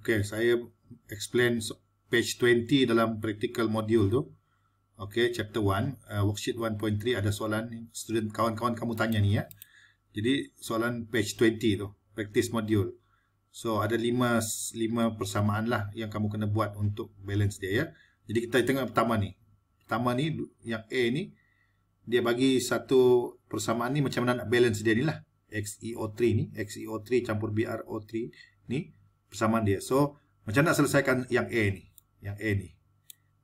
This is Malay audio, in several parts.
Okey, saya explain page 20 dalam practical module tu. Okey, chapter 1, uh, worksheet 1.3 ada soalan ni student kawan-kawan kamu tanya ni ya. Jadi soalan page 20 tu, practice module. So ada 5 5 persamaan lah yang kamu kena buat untuk balance dia ya. Jadi kita tengok pertama ni. Pertama ni yang A ni dia bagi satu persamaan ni macam mana nak balance dia ni lah. XEO3 ni, XEO3 campur BRO3 ni persamaan dia. So, macam nak selesaikan yang A ni? Yang A ni.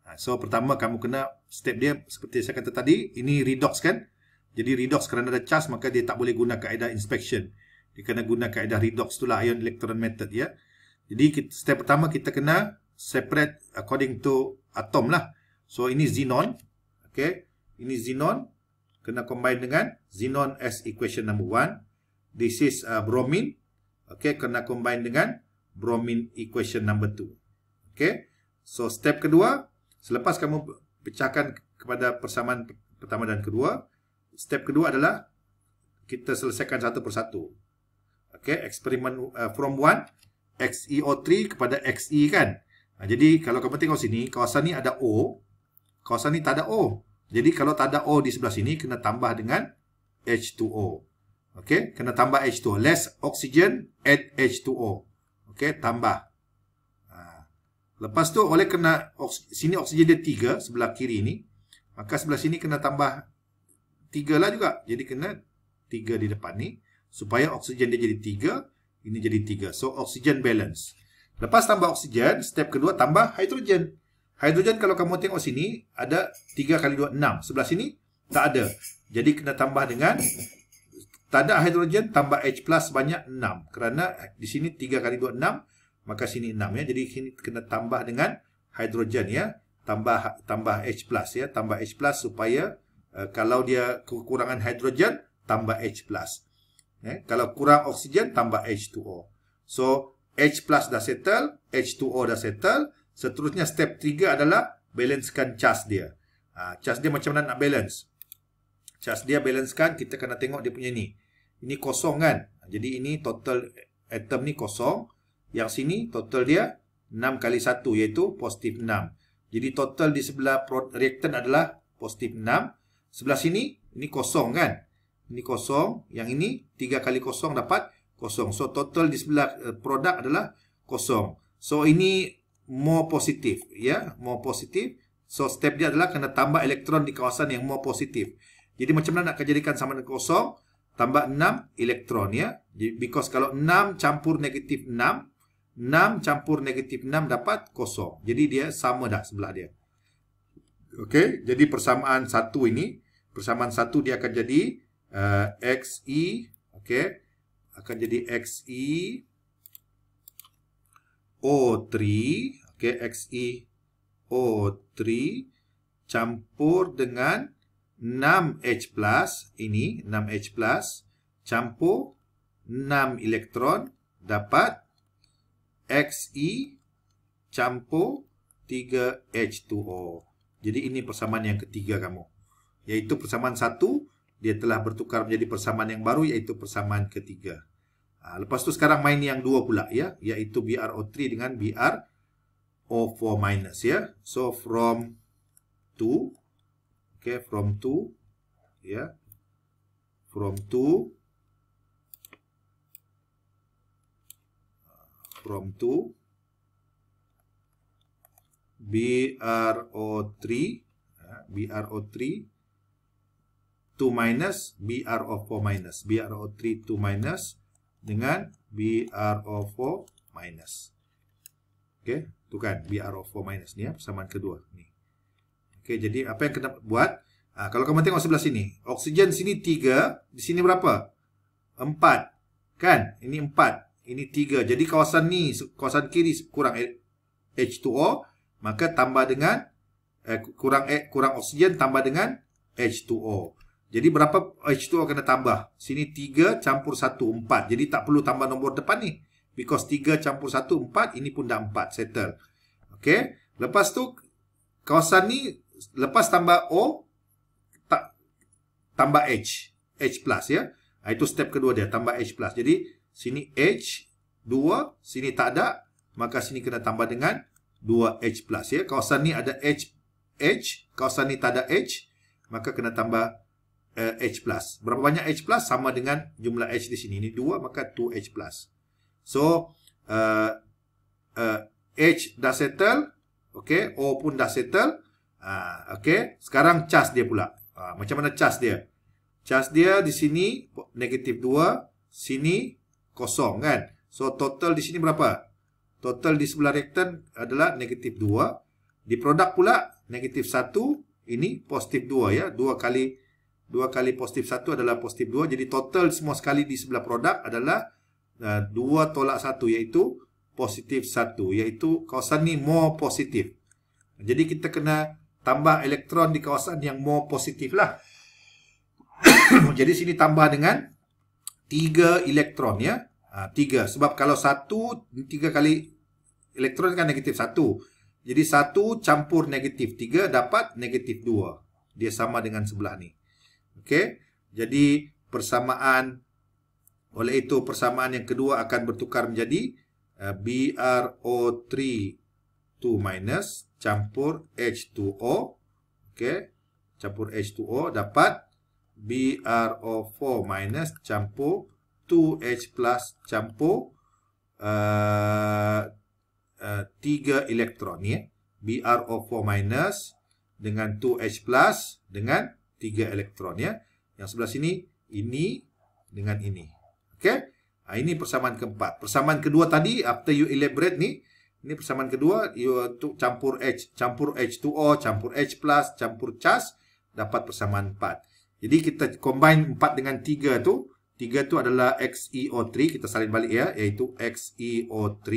Ha, so, pertama kamu kena step dia seperti saya kata tadi. Ini redox kan? Jadi, redox kerana ada charge maka dia tak boleh guna kaedah inspection. Dia kena guna kaedah redox tu lah ion electron method ya. Jadi, step pertama kita kena separate according to atom lah. So, ini xenon. Okay. Ini xenon. Kena combine dengan xenon as equation number one. This is uh, bromine. Okay, kena combine dengan bromine equation number 2. Okay. So, step kedua, selepas kamu pecahkan kepada persamaan pertama dan kedua, step kedua adalah kita selesaikan satu persatu. Okay. Eksperimen uh, from 1, XeO3 kepada Xe kan. Nah, ha, jadi, kalau kamu tengok sini, kawasan ni ada O. Kawasan ni tak ada O. Jadi, kalau tak ada O di sebelah sini, kena tambah dengan H2O. Okay, kena tambah H2O. Less oxygen add H2O. Okey, tambah. Ha. Lepas tu oleh kena oks sini oksigen dia tiga sebelah kiri ni, maka sebelah sini kena tambah tiga lah juga. Jadi kena tiga di depan ni supaya oksigen dia jadi tiga ini jadi tiga. So oksigen balance. Lepas tambah oksigen, step kedua tambah hidrogen. Hidrogen kalau kamu tengok sini ada tiga kali dua enam Sebelah sini tak ada. Jadi kena tambah dengan tak ada hidrogen tambah H plus banyak 6 Kerana di sini 3 kali 2 6 Maka sini 6 ya Jadi sini kena tambah dengan hidrogen ya Tambah tambah H plus ya Tambah H plus supaya uh, Kalau dia kekurangan hidrogen Tambah H plus ya. Kalau kurang oksigen tambah H2O So H plus dah settle H2O dah settle Seterusnya step 3 adalah Balancekan charge dia uh, Charge dia macam mana nak balance charge dia balance kan kita kena tengok dia punya ni ini kosong kan jadi ini total atom ni kosong yang sini total dia 6 kali 1 iaitu positif 6 jadi total di sebelah reactant adalah positif 6 sebelah sini ini kosong kan ini kosong yang ini 3 kali kosong dapat kosong so total di sebelah eh, produk adalah kosong so ini more positif, ya yeah? more positive so step dia adalah kena tambah elektron di kawasan yang more positif. Jadi macam mana nak kejadikan sama dengan kosong? Tambah 6 elektron ya. Because kalau 6 campur negatif 6. 6 campur negatif 6 dapat kosong. Jadi dia sama dah sebelah dia. Okey. Jadi persamaan 1 ini. Persamaan 1 dia akan jadi uh, eh, XE. Okey. Akan jadi XE. O3. Okey. XE. O3. Campur dengan 6H ini, 6H campur 6 elektron dapat XE campur 3H2O. Jadi ini persamaan yang ketiga kamu. Iaitu persamaan satu, dia telah bertukar menjadi persamaan yang baru iaitu persamaan ketiga. Ha, lepas tu sekarang main yang dua pula ya, iaitu BrO3 dengan BrO4 ya. So from 2 okay, from to ya yeah, from to from to BRO3 BRO3 2 minus BRO4 minus BRO3 2 minus dengan BRO4 minus oke okay, bukan BRO4 minus nih ya persamaan kedua nih oke okay, jadi apa yang kita buat Ha, kalau kamu tengok sebelah sini. Oksigen sini 3. Di sini berapa? 4. Kan? Ini 4. Ini 3. Jadi kawasan ni, kawasan kiri kurang H2O. Maka tambah dengan, eh, kurang eh, kurang oksigen tambah dengan H2O. Jadi berapa H2O kena tambah? Sini 3 campur 1, 4. Jadi tak perlu tambah nombor depan ni. Because 3 campur 1, 4. Ini pun dah 4. Settle. Okay. Lepas tu, kawasan ni, lepas tambah O, tambah H H plus ya ha, itu step kedua dia tambah H plus jadi sini H 2 sini tak ada maka sini kena tambah dengan 2H plus ya kawasan ni ada H H kawasan ni tak ada H maka kena tambah uh, H plus berapa banyak H plus sama dengan jumlah H di sini ini 2 maka 2H plus so uh, uh, H dah settle okay. O pun dah settle uh, ok sekarang charge dia pula ha, Macam mana charge dia Charge dia di sini Negatif 2 Sini Kosong kan So total di sini berapa Total di sebelah rektan adalah Negatif 2 Di produk pula Negatif 1 Ini positif 2 ya 2 kali dua kali positif 1 adalah positif 2 Jadi total semua sekali di sebelah produk adalah uh, tolak 1 Iaitu positif 1 Iaitu kawasan ni more positif Jadi kita kena tambah elektron di kawasan yang more positif lah. Jadi sini tambah dengan tiga elektron ya. Ha, 3. Sebab kalau satu tiga kali elektron kan negatif satu. Jadi satu campur negatif tiga dapat negatif dua. Dia sama dengan sebelah ni. Okey. Jadi persamaan, oleh itu persamaan yang kedua akan bertukar menjadi uh, BRO3. 2 minus campur H2O. Okey. Campur H2O dapat BRO4 minus campur 2H plus campur uh, uh, 3 elektron. Ni, ya. BRO4 minus dengan 2H plus dengan 3 elektron. Ya? Yang sebelah sini, ini dengan ini. Okey. Ah, ini persamaan keempat. Persamaan kedua tadi, after you elaborate ni, ini persamaan kedua untuk campur H, campur H2O, campur H+, campur CAS dapat persamaan 4. Jadi kita combine 4 dengan 3 tu, 3 tu adalah XeO3, kita salin balik ya, iaitu XeO3.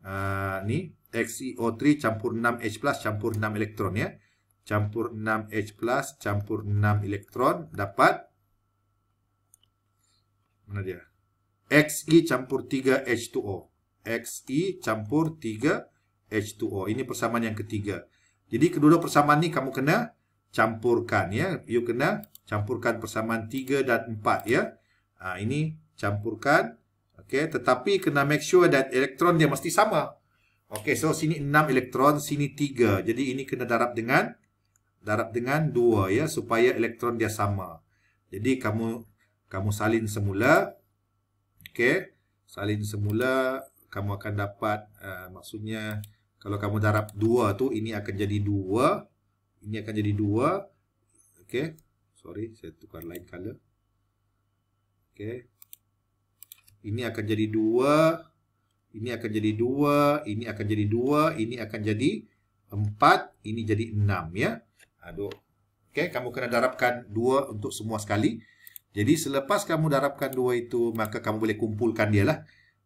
Uh, ah, ni XeO3 campur 6 H+ campur 6 elektron ya. Campur 6 H+ campur 6 elektron dapat mana dia? Xe campur 3 H2O. XE campur 3H2O. Ini persamaan yang ketiga. Jadi kedua-dua persamaan ni kamu kena campurkan ya. You kena campurkan persamaan 3 dan 4 ya. Ha, ini campurkan. Okey, tetapi kena make sure that elektron dia mesti sama. Okey, so sini 6 elektron, sini 3. Jadi ini kena darab dengan darab dengan 2 ya supaya elektron dia sama. Jadi kamu kamu salin semula. Okey, salin semula kamu akan dapat uh, maksudnya kalau kamu darab 2 tu ini akan jadi 2 ini akan jadi 2 okey sorry saya tukar lain color okey ini akan jadi 2 ini akan jadi 2 ini akan jadi 2 ini akan jadi 4 ini jadi 6 ya aduh okey kamu kena darabkan 2 untuk semua sekali jadi selepas kamu darabkan 2 itu maka kamu boleh kumpulkan dia lah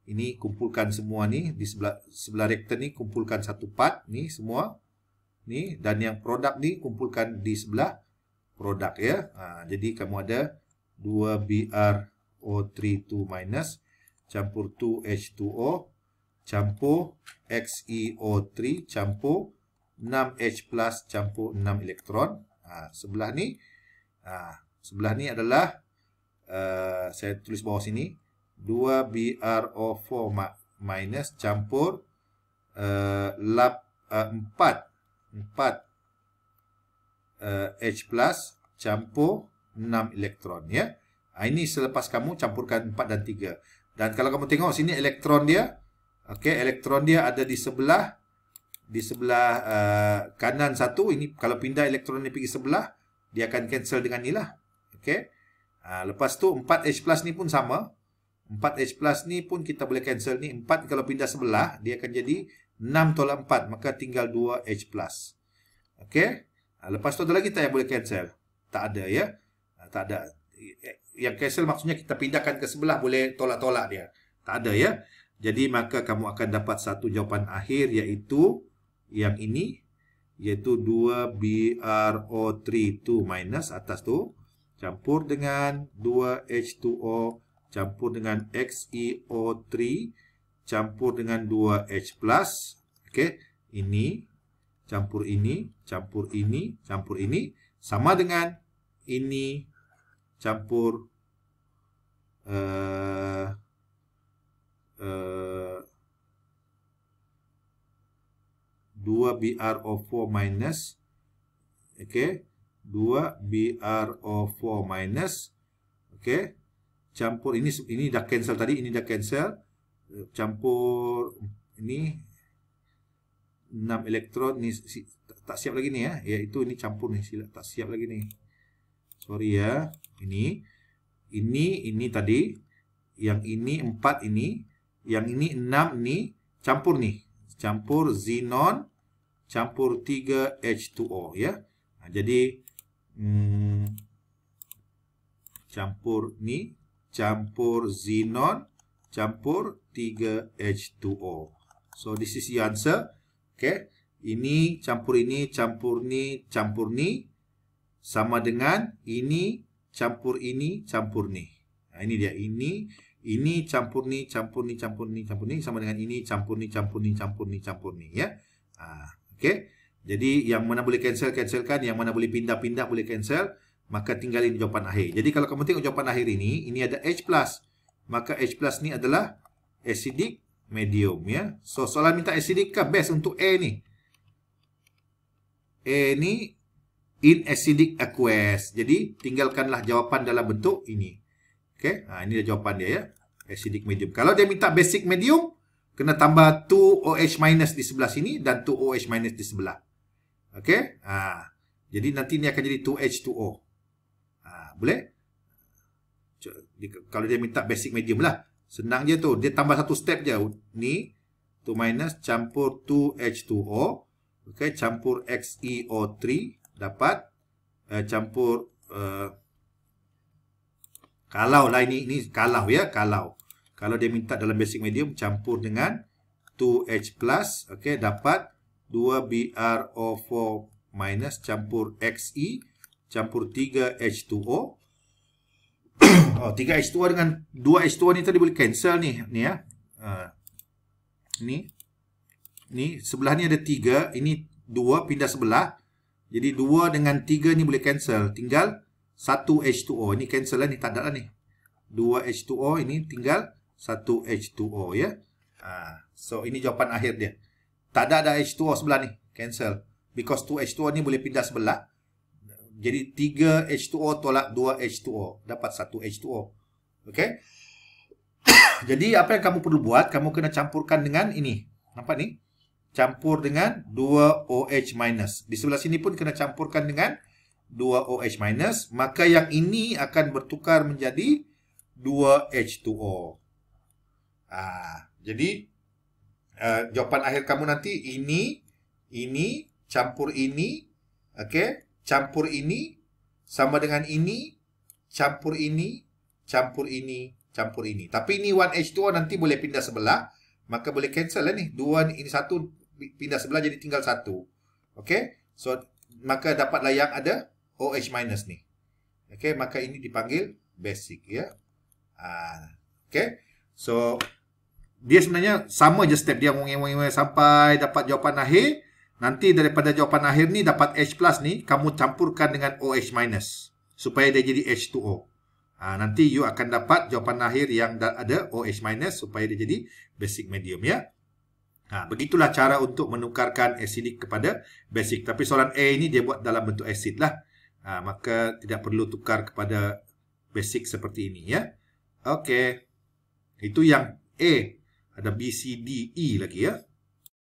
ini kumpulkan semua ni di sebelah sebelah rektan ni kumpulkan satu part ni semua ni dan yang produk ni kumpulkan di sebelah produk ya ha, jadi kamu ada 2BrO32- campur 2H2O campur XeO3 campur 6H+ campur 6 elektron ha, sebelah ni ha, sebelah ni adalah uh, saya tulis bawah sini 2BrO4 minus campur uh, lap, uh, 4 4 uh, H plus campur 6 elektron ya. Yeah. Ini selepas kamu campurkan 4 dan 3 Dan kalau kamu tengok sini elektron dia okay, Elektron dia ada di sebelah Di sebelah uh, kanan satu Ini kalau pindah elektron ni pergi sebelah Dia akan cancel dengan ni lah okay. uh, Lepas tu 4H plus ni pun sama 4H plus ni pun kita boleh cancel ni 4 kalau pindah sebelah dia akan jadi 6 tolak 4 maka tinggal 2H plus Okey. Ah, lepas tu ada lagi tak yang boleh cancel tak ada ya ah, tak ada yang cancel maksudnya kita pindahkan ke sebelah boleh tolak-tolak dia tak ada ya jadi maka kamu akan dapat satu jawapan akhir iaitu yang ini iaitu 2BrO32 minus atas tu campur dengan 2H2O campur dengan XeO3 campur dengan 2H+. Oke, ini campur ini, campur ini, campur ini sama dengan ini campur uh, uh, 2BrO4 minus oke okay, 2BrO4 minus oke okay, campur ini ini dah cancel tadi ini dah cancel campur ini 6 elektron ni si, tak siap lagi ni ya iaitu ini campur ni silap tak siap lagi ni sorry ya ini ini ini tadi yang ini 4 ini yang ini 6 ni campur ni campur xenon campur 3 H2O ya jadi hmm, campur ni campur xenon campur 3H2O. So this is the answer. Okay. Ini campur ini, campur ni, campur ni. Sama dengan ini, campur ini, campur ni. Nah, ini dia. Ini, ini campur ni, campur ni, campur ni, campur ni. Sama dengan ini, campur ni, campur ni, campur ni, campur ni. Ya. Ah, okay. Jadi yang mana boleh cancel, cancelkan. Yang mana boleh pindah-pindah, boleh cancel. Okay maka tinggalin ini jawapan akhir. Jadi kalau kamu tengok jawapan akhir ini, ini ada H+, maka H+ ni adalah acidic medium ya. So soalan minta acidic ke base untuk A ni. A ni in acidic aqueous. Jadi tinggalkanlah jawapan dalam bentuk ini. Okay, ha ini dah jawapan dia ya. Acidic medium. Kalau dia minta basic medium, kena tambah 2OH- di sebelah sini dan 2OH- di sebelah. Okay, Ha. Jadi nanti ni akan jadi 2H2O boleh? Kalau dia minta basic medium lah Senang je tu Dia tambah satu step je Ni 2 minus campur 2H2O okay, Campur XeO3 Dapat eh, Campur uh, Kalau lah ini, ini Kalau ya Kalau Kalau dia minta dalam basic medium Campur dengan 2H plus okay, Dapat 2BRO4 minus Campur XeO3 campur 3H2O. oh, 3H2O dengan 2H2O ni tadi boleh cancel ni. Ni ya. Uh, ni. Ni. Sebelah ni ada 3. Ini 2 pindah sebelah. Jadi 2 dengan 3 ni boleh cancel. Tinggal 1H2O. Ini cancel lah ni. Tak ada lah ni. 2H2O ini tinggal 1H2O ya. Ha. So ini jawapan akhir dia. Tak ada ada H2O sebelah ni. Cancel. Because 2H2O ni boleh pindah sebelah. Jadi 3 H2O tolak 2 H2O Dapat 1 H2O Okay Jadi apa yang kamu perlu buat Kamu kena campurkan dengan ini Nampak ni Campur dengan 2OH minus Di sebelah sini pun kena campurkan dengan 2OH minus Maka yang ini akan bertukar menjadi 2H2O Ah, Jadi uh, Jawapan akhir kamu nanti Ini Ini Campur ini Okay campur ini sama dengan ini campur ini campur ini campur ini tapi ini 1H2O nanti boleh pindah sebelah maka boleh cancel lah ni dua ini satu pindah sebelah jadi tinggal satu Okay, so maka dapatlah yang ada OH- minus ni Okay, maka ini dipanggil basic ya ah okey so dia sebenarnya sama je step dia mengemeng-emeng sampai dapat jawapan akhir Nanti daripada jawapan akhir ni dapat H plus ni, kamu campurkan dengan OH minus. Supaya dia jadi H2O. Ha, nanti you akan dapat jawapan akhir yang ada OH minus supaya dia jadi basic medium ya. Ha, begitulah cara untuk menukarkan acidic kepada basic. Tapi soalan A ini dia buat dalam bentuk asid lah. Ha, maka tidak perlu tukar kepada basic seperti ini ya. Okey. Itu yang A. Ada B, C, D, E lagi ya.